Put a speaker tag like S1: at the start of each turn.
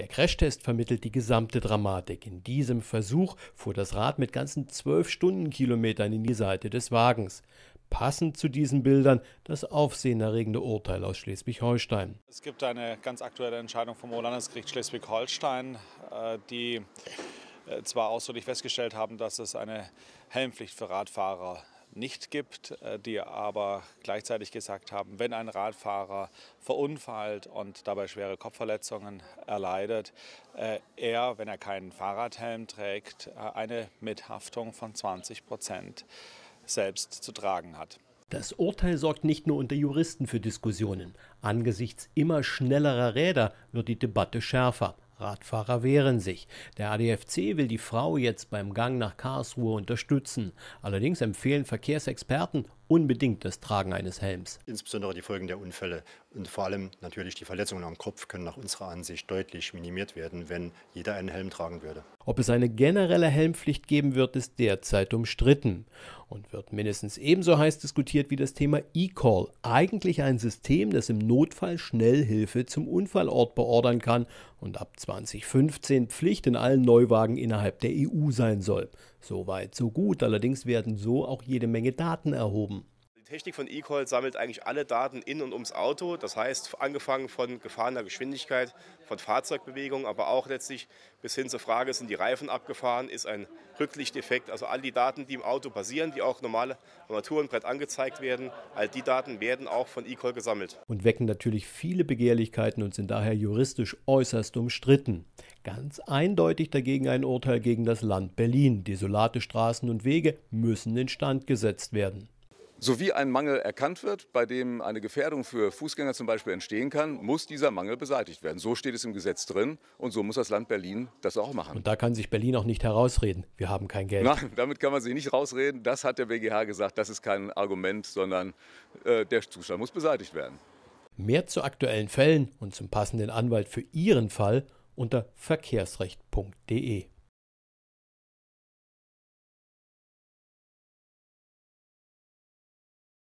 S1: Der Crashtest vermittelt die gesamte Dramatik. In diesem Versuch fuhr das Rad mit ganzen zwölf Stundenkilometern in die Seite des Wagens. Passend zu diesen Bildern das aufsehenerregende Urteil aus Schleswig-Holstein.
S2: Es gibt eine ganz aktuelle Entscheidung vom Oberlandesgericht Schleswig-Holstein, äh, die äh, zwar ausdrücklich festgestellt haben, dass es eine Helmpflicht für Radfahrer nicht gibt, äh, die aber gleichzeitig gesagt haben, wenn ein Radfahrer verunfallt und dabei schwere Kopfverletzungen erleidet, äh, er, wenn er keinen Fahrradhelm trägt, äh, eine Mithaftung von 20 Prozent selbst zu tragen hat.
S1: Das Urteil sorgt nicht nur unter Juristen für Diskussionen. Angesichts immer schnellerer Räder wird die Debatte schärfer. Radfahrer wehren sich. Der ADFC will die Frau jetzt beim Gang nach Karlsruhe unterstützen. Allerdings empfehlen Verkehrsexperten unbedingt das Tragen eines Helms.
S3: Insbesondere die Folgen der Unfälle und vor allem natürlich die Verletzungen am Kopf können nach unserer Ansicht deutlich minimiert werden, wenn jeder einen Helm tragen würde.
S1: Ob es eine generelle Helmpflicht geben wird, ist derzeit umstritten und wird mindestens ebenso heiß diskutiert wie das Thema E-Call, Eigentlich ein System, das im Notfall schnell Hilfe zum Unfallort beordern kann und ab 2015 Pflicht in allen Neuwagen innerhalb der EU sein soll. So weit, so gut. Allerdings werden so auch jede Menge Daten erhoben.
S3: Technik von eCall sammelt eigentlich alle Daten in und ums Auto. Das heißt, angefangen von gefahrener Geschwindigkeit, von Fahrzeugbewegung, aber auch letztlich bis hin zur Frage, sind die Reifen abgefahren, ist ein Rücklichteffekt. Also all die Daten, die im Auto passieren, die auch normal normale Armaturenbrett angezeigt werden, all die Daten werden auch von eCall gesammelt.
S1: Und wecken natürlich viele Begehrlichkeiten und sind daher juristisch äußerst umstritten. Ganz eindeutig dagegen ein Urteil gegen das Land Berlin. Desolate Straßen und Wege müssen instand gesetzt werden.
S4: Sowie ein Mangel erkannt wird, bei dem eine Gefährdung für Fußgänger zum Beispiel entstehen kann, muss dieser Mangel beseitigt werden. So steht es im Gesetz drin und so muss das Land Berlin das auch machen. Und
S1: da kann sich Berlin auch nicht herausreden, wir haben kein Geld. Nein,
S4: damit kann man sich nicht rausreden. Das hat der BGH gesagt, das ist kein Argument, sondern äh, der Zustand muss beseitigt werden.
S1: Mehr zu aktuellen Fällen und zum passenden Anwalt für Ihren Fall
S4: unter verkehrsrecht.de.